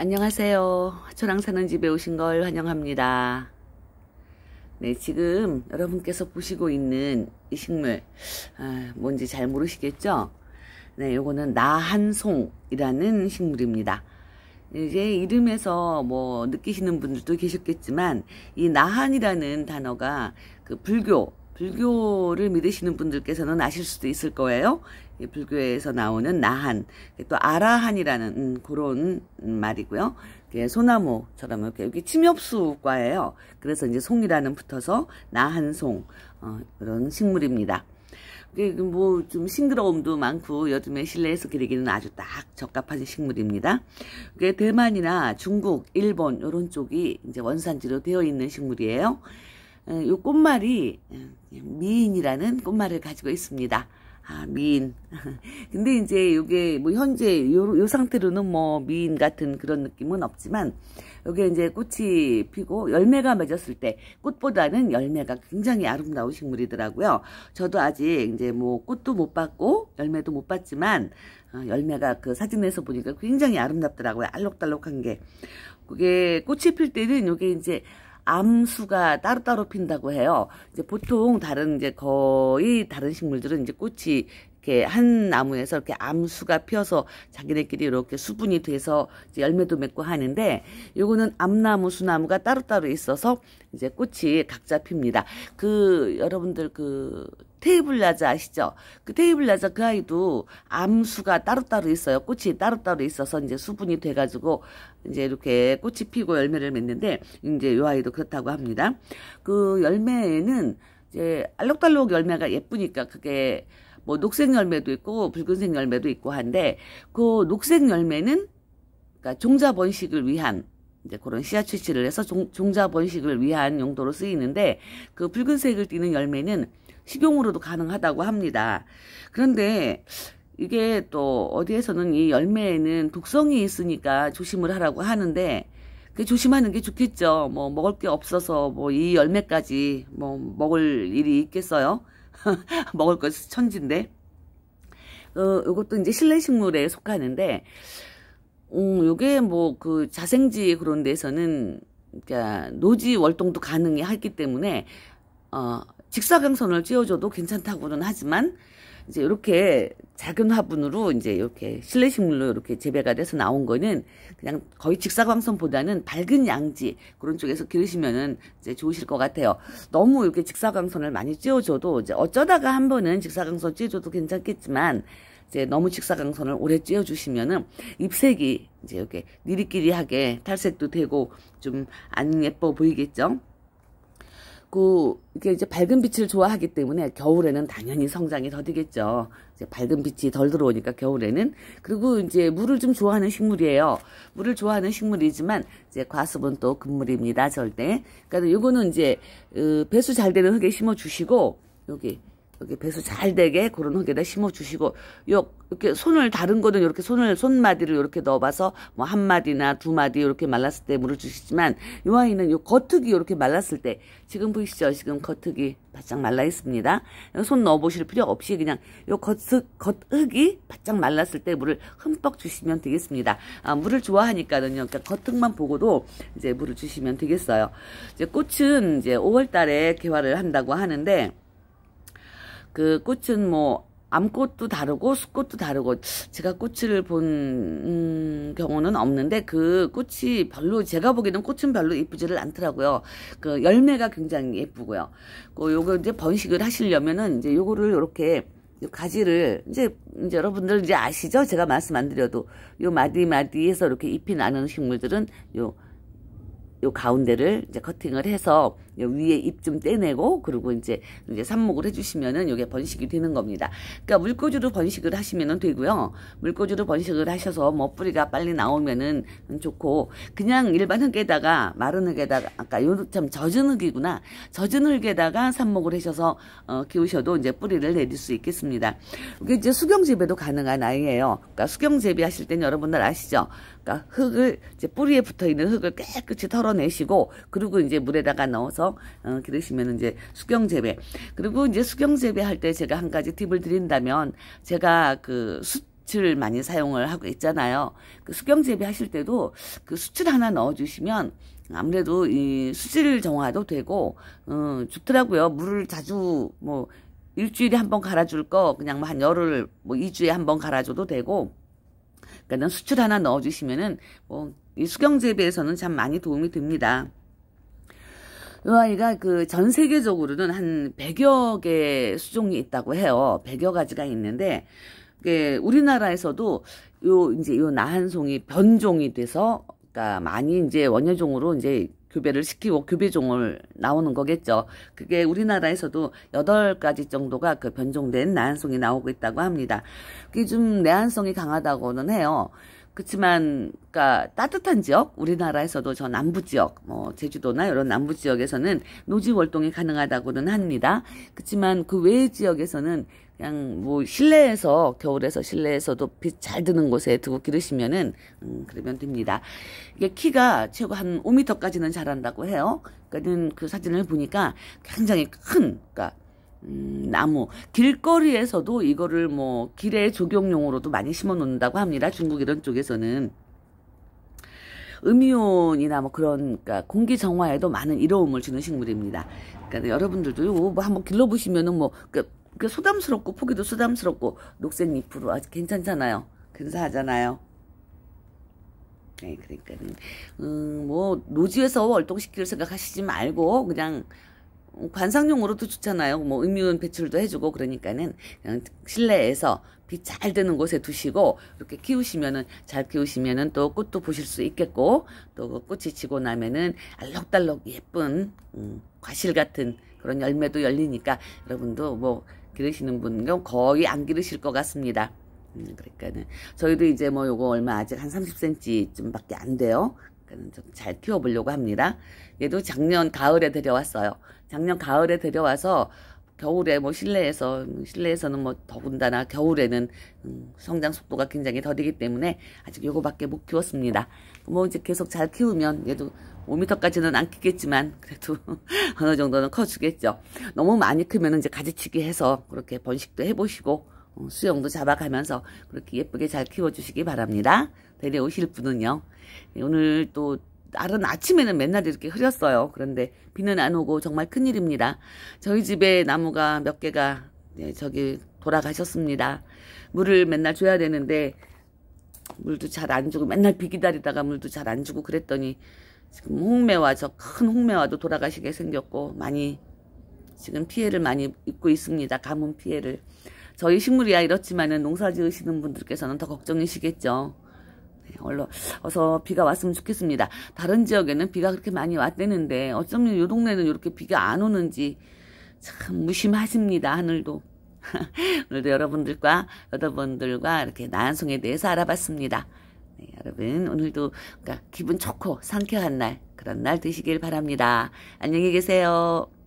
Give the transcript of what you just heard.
안녕하세요. 저랑 사는 집에 오신 걸 환영합니다. 네, 지금 여러분께서 보시고 있는 이 식물, 아, 뭔지 잘 모르시겠죠? 네, 요거는 나한송이라는 식물입니다. 이제 이름에서 뭐 느끼시는 분들도 계셨겠지만, 이 나한이라는 단어가 그 불교, 불교를 믿으시는 분들께서는 아실 수도 있을 거예요. 불교에서 나오는 나한, 또 아라한이라는 음, 그런 말이고요. 소나무처럼 이렇게 여기 침엽수과예요. 그래서 이제 송이라는 붙어서 나한송 어, 그런 식물입니다. 그 뭐좀 싱그러움도 많고 요즘에 실내에서 기르기는 아주 딱 적합한 식물입니다. 그게 대만이나 중국, 일본 이런 쪽이 이제 원산지로 되어 있는 식물이에요. 이 꽃말이 음, 미인이라는 꽃말을 가지고 있습니다. 아, 미인. 근데 이제 이게 뭐 현재 요, 요 상태로는 뭐 미인 같은 그런 느낌은 없지만 이게 이제 꽃이 피고 열매가 맺었을 때 꽃보다는 열매가 굉장히 아름다운 식물이더라고요. 저도 아직 이제 뭐 꽃도 못 봤고 열매도 못 봤지만 어, 열매가 그 사진에서 보니까 굉장히 아름답더라고요. 알록달록한 게. 그게 꽃이 필 때는 이게 이제 암수가 따로따로 핀다고 해요. 이제 보통 다른 이제 거의 다른 식물들은 이제 꽃이 이렇게 한 나무에서 이렇게 암수가 피어서 자기네끼리 이렇게 수분이 돼서 열매도 맺고 하는데 요거는 암나무, 수나무가 따로따로 있어서 이제 꽃이 각자 핍니다. 그 여러분들 그 테이블 라자 아시죠? 그 테이블 라자 그 아이도 암수가 따로따로 있어요. 꽃이 따로따로 있어서 이제 수분이 돼가지고 이제 이렇게 꽃이 피고 열매를 맺는데 이제 요 아이도 그렇다고 합니다. 그열매는 이제 알록달록 열매가 예쁘니까 그게 뭐 녹색 열매도 있고 붉은색 열매도 있고 한데 그 녹색 열매는 그러니까 종자 번식을 위한 이제 그런 씨앗 채취를 해서 종, 종자 번식을 위한 용도로 쓰이는데 그 붉은색을 띠는 열매는 식용으로도 가능하다고 합니다. 그런데 이게 또 어디에서는 이 열매에는 독성이 있으니까 조심을 하라고 하는데 그 조심하는 게 좋겠죠. 뭐 먹을 게 없어서 뭐 이 열매까지 뭐 먹을 일이 있겠어요. 먹을 것이 천진데. 어, 이것도 이제 실내 식물에 속하는데 음, 요게 뭐 그 자생지 그런 데서는 그러니까 노지 월동도 가능하기 때문에 어 직사광선을 찧어줘도 괜찮다고는 하지만 이제 이렇게 작은 화분으로 이제 이렇게 실내식물로 이렇게 재배가 돼서 나온 거는 그냥 거의 직사광선보다는 밝은 양지 그런 쪽에서 기르시면은 이제 좋으실 것 같아요. 너무 이렇게 직사광선을 많이 찌어줘도 이제 어쩌다가 한 번은 직사광선 찌어줘도 괜찮겠지만 이제 너무 직사광선을 오래 찌어주시면은 잎색이 이제 이렇게 니리끼리하게 탈색도 되고 좀 안 예뻐 보이겠죠. 그, 꾸 이게 이제 밝은 빛을 좋아하기 때문에 겨울에는 당연히 성장이 더디겠죠. 이제 밝은 빛이 덜 들어오니까 겨울에는 그리고 이제 물을 좀 좋아하는 식물이에요. 물을 좋아하는 식물이지만 이제 과습은 또 금물입니다. 절대. 그러니까 요거는 이제 어, 배수 잘 되는 흙에 심어 주시고 여기 여기 배수 잘 되게 그런 흙에다 심어 주시고 요 이렇게 손을 다른 거는 이렇게 손을 손마디를 이렇게 넣어봐서 뭐 한 마디나 두 마디 이렇게 말랐을 때 물을 주시지만 요 아이는 요 겉흙이 이렇게 말랐을 때 지금 보이시죠? 지금 겉흙이 바짝 말라 있습니다. 손 넣어보실 필요 없이 그냥 요 겉흙 겉흙이 바짝 말랐을 때 물을 흠뻑 주시면 되겠습니다. 아, 물을 좋아하니까는요. 그러니까 겉흙만 보고도 이제 물을 주시면 되겠어요. 이제 꽃은 이제 5월달에 개화를 한다고 하는데. 그 꽃은 뭐 암꽃도 다르고 숫꽃도 다르고 제가 꽃을 본 음, 경우는 없는데 그 꽃이 별로 제가 보기에는 꽃은 별로 이쁘지를 않더라고요. 그 열매가 굉장히 예쁘고요. 그 요거 이제 번식을 하시려면은 이제 요거를 요렇게 가지를 이제 이제 여러분들 이제 아시죠? 제가 말씀 안 드려도 요 마디마디에서 이렇게 잎이 나는 식물들은 요요 요 가운데를 이제 커팅을 해서 위에 잎 좀 떼내고 그리고 이제 이제 삽목을 해주시면은 이게 번식이 되는 겁니다. 그러니까 물고주로 번식을 하시면 되고요. 물고주로 번식을 하셔서 뭐 뿌리가 빨리 나오면은 좋고 그냥 일반 흙에다가 마른 흙에다가 아까 요참 젖은 흙이구나 젖은 흙에다가 삽목을 해셔서 어, 키우셔도 이제 뿌리를 내릴 수 있겠습니다. 이게 이제 수경재배도 가능한 아이예요. 그러니까 수경재배 하실 땐 여러분들 아시죠? 그러니까 흙을 이제 뿌리에 붙어 있는 흙을 깨끗이 털어내시고 그리고 이제 물에다가 넣어서 어 그러시면 이제 수경 재배. 그리고 이제 수경 재배할 때 제가 한 가지 팁을 드린다면 제가 그 수, 을 많이 사용을 하고 있잖아요. 그 수경 재배하실 때도 그 수출 하나 넣어주시면 아무래도 이 수질 정화도 되고 음, 좋더라고요. 물을 자주 뭐 일주일에 한 번 갈아줄 거 그냥 뭐한 열흘 뭐 2주에 한 번 갈아줘도 되고 그러니까 수출 하나 넣어주시면은 뭐 이 수경 재배에서는 참 많이 도움이 됩니다. 이 아이가 그 전 세계적으로는 한 100여 개 수종이 있다고 해요. 100여 가지가 있는데 예, 우리나라에서도 요 이제 요 나한송이 변종이 돼서 그니까 많이 이제 원예종으로 이제 교배를 시키고 교배종을 나오는 거겠죠. 그게 우리나라에서도 여덟 가지 정도가 그 변종된 나한송이 나오고 있다고 합니다. 그게 좀 내한성이 강하다고는 해요. 그렇지만 그러니까 따뜻한 지역 우리나라에서도 저 남부 지역 뭐 제주도나 이런 남부 지역에서는 노지 월동이 가능하다고는 합니다. 그렇지만 그 외의 지역에서는 그냥 뭐 실내에서 겨울에서 실내에서도 빛 잘 드는 곳에 두고 기르시면은 음, 그러면 됩니다. 이게 키가 최고 한 5m까지는 자란다고 해요. 그러니까는 그 사진을 보니까 굉장히 큰 그러니까 음, 나무 길거리에서도 이거를 뭐 길에 조경용으로도 많이 심어 놓는다고 합니다. 중국 이런 쪽에서는 음이온이나 뭐 그런 그러니까 공기 정화에도 많은 이로움을 주는 식물입니다. 그러니까 여러분들도 요뭐 한번 길러 보시면은 뭐 그, 그 소담스럽고 포기도 소담스럽고 녹색 잎으로 아주 괜찮잖아요. 근사하잖아요. 네, 그러니까 는 음, 뭐 노지에서 월동시킬 생각하시지 말고 그냥 관상용으로도 좋잖아요. 뭐음유온 배출도 해주고 그러니까는 실내에서 빛 잘 드는 곳에 두시고 이렇게 키우시면은 잘 키우시면은 또 꽃도 보실 수 있겠고 또 그 꽃이 지고 나면은 알록달록 예쁜 음, 과실 같은 그런 열매도 열리니까 여러분도 뭐 기르시는 분은 거의 안 기르실 것 같습니다. 음, 그러니까는 저희도 이제 뭐 요거 얼마 아직 한 30cm쯤밖에 안 돼요. 그러니까는 좀 잘 키워보려고 합니다. 얘도 작년 가을에 데려왔어요. 작년 가을에 데려와서 겨울에 뭐 실내에서 실내에서는 뭐 더군다나 겨울에는 음, 성장 속도가 굉장히 더디기 때문에 아직 요거밖에 못 키웠습니다. 뭐 이제 계속 잘 키우면 얘도 5m까지는 안 키겠지만 그래도 어느 정도는 커주겠죠. 너무 많이 크면 이제 가지치기 해서 그렇게 번식도 해보시고 어, 수영도 잡아가면서 그렇게 예쁘게 잘 키워주시기 바랍니다. 데려오실 분은요. 네, 오늘 또 다른 아침에는 맨날 이렇게 흐렸어요. 그런데 비는 안 오고 정말 큰일입니다. 저희 집에 나무가 몇 개가 네, 저기 돌아가셨습니다. 물을 맨날 줘야 되는데 물도 잘 안 주고 맨날 비 기다리다가 물도 잘 안 주고 그랬더니 지금 홍매와 저 큰 홍매와도 돌아가시게 생겼고 많이 지금 피해를 많이 입고 있습니다. 가뭄 피해를. 저희 식물이야 이렇지만은 농사 지으시는 분들께서는 더 걱정이시겠죠. 얼른 어서 비가 왔으면 좋겠습니다. 다른 지역에는 비가 그렇게 많이 왔대는데 어쩌면 이 동네는 이렇게 비가 안 오는지 참 무심하십니다. 하늘도. 오늘도 여러분들과 여러분들과 이렇게 난송에 대해서 알아봤습니다. 네, 여러분 오늘도 그러니까 기분 좋고 상쾌한 날 그런 날 되시길 바랍니다. 안녕히 계세요.